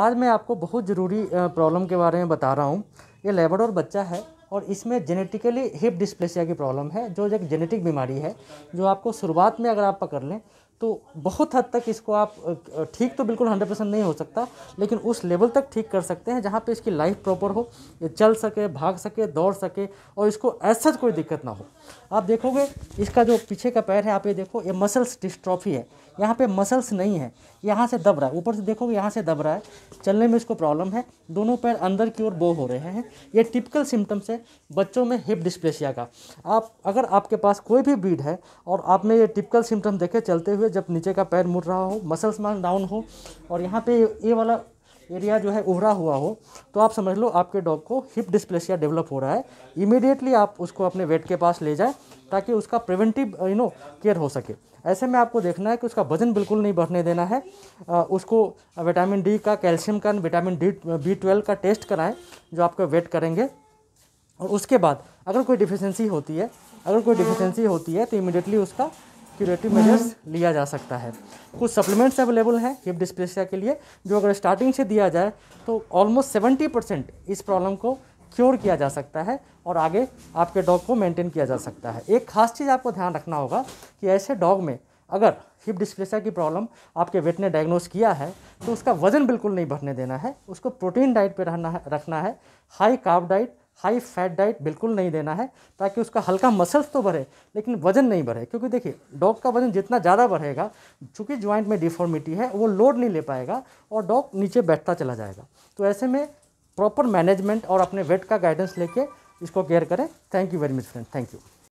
आज मैं आपको बहुत ज़रूरी प्रॉब्लम के बारे में बता रहा हूँ ये लेबडोर बच्चा है और इसमें जेनेटिकली हिप डिस्प्लेसिया की प्रॉब्लम है जो एक जेनेटिक बीमारी है जो आपको शुरुआत में अगर आप पकड़ लें तो बहुत हद तक इसको आप ठीक तो बिल्कुल हंड्रेड परसेंट नहीं हो सकता लेकिन उस लेवल तक ठीक कर सकते हैं जहाँ पे इसकी लाइफ प्रॉपर हो ये चल सके भाग सके दौड़ सके और इसको ऐसा कोई दिक्कत ना हो आप देखोगे इसका जो पीछे का पैर है आप ये देखो ये मसल्स डिस्ट्रॉफी है यहाँ पे मसल्स नहीं है यहाँ से दब रहा है ऊपर से देखोगे यहाँ से दब रहा है चलने में इसको प्रॉब्लम है दोनों पैर अंदर की ओर बो हो रहे हैं ये टिपिकल सिम्टम्स है बच्चों में हिप डिस्प्लेसिया का आप अगर आपके पास कोई भी बीड है और आप में ये टिपिकल सिम्टम देखे चलते हुए जब नीचे का पैर मुड़ रहा हो मसल्स मान डाउन हो और यहाँ पे ये वाला एरिया जो है उभरा हुआ हो तो आप समझ लो आपके डॉग को हिप डिस्प्लेसिया डेवलप हो रहा है इमीडिएटली आप उसको अपने वेट के पास ले जाएं ताकि उसका प्रिवेंटिव यू नो केयर हो सके ऐसे में आपको देखना है कि उसका वजन बिल्कुल नहीं बढ़ने देना है आ, उसको विटामिन डी का कैल्शियम का विटामिन डी बी ट्वेल्व का टेस्ट कराएं जो आपका वेट करेंगे और उसके बाद अगर कोई डिफिशेंसी होती है अगर कोई डिफिशेंसी होती है तो इमीडिएटली उसका क्यूरेटिव मेजर्स लिया जा सकता है कुछ सप्लीमेंट्स अवेलेबल हैं हिप डिस्प्लेसिया के लिए जो अगर स्टार्टिंग से दिया जाए तो ऑलमोस्ट सेवेंटी परसेंट इस प्रॉब्लम को क्योर किया जा सकता है और आगे आपके डॉग को मेंटेन किया जा सकता है एक खास चीज़ आपको ध्यान रखना होगा कि ऐसे डॉग में अगर हिप डिस्प्लेसिया की प्रॉब्लम आपके वेट ने डायग्नोस किया है तो उसका वज़न बिल्कुल नहीं बढ़ने देना है उसको प्रोटीन डाइट पर रहना है रखना है high carb diet high fat diet बिल्कुल नहीं देना है ताकि उसका हल्का मसल्स तो बढ़े लेकिन वजन नहीं बढ़े क्योंकि देखिए डॉग का वजन जितना ज़्यादा बढ़ेगा चूँकि ज्वाइंट में डिफॉर्मिटी है वो लोड नहीं ले पाएगा और डॉग नीचे बैठता चला जाएगा तो ऐसे में प्रॉपर मैनेजमेंट और अपने वेट का गाइडेंस लेके इसको केयर करें thank you very much friend thank you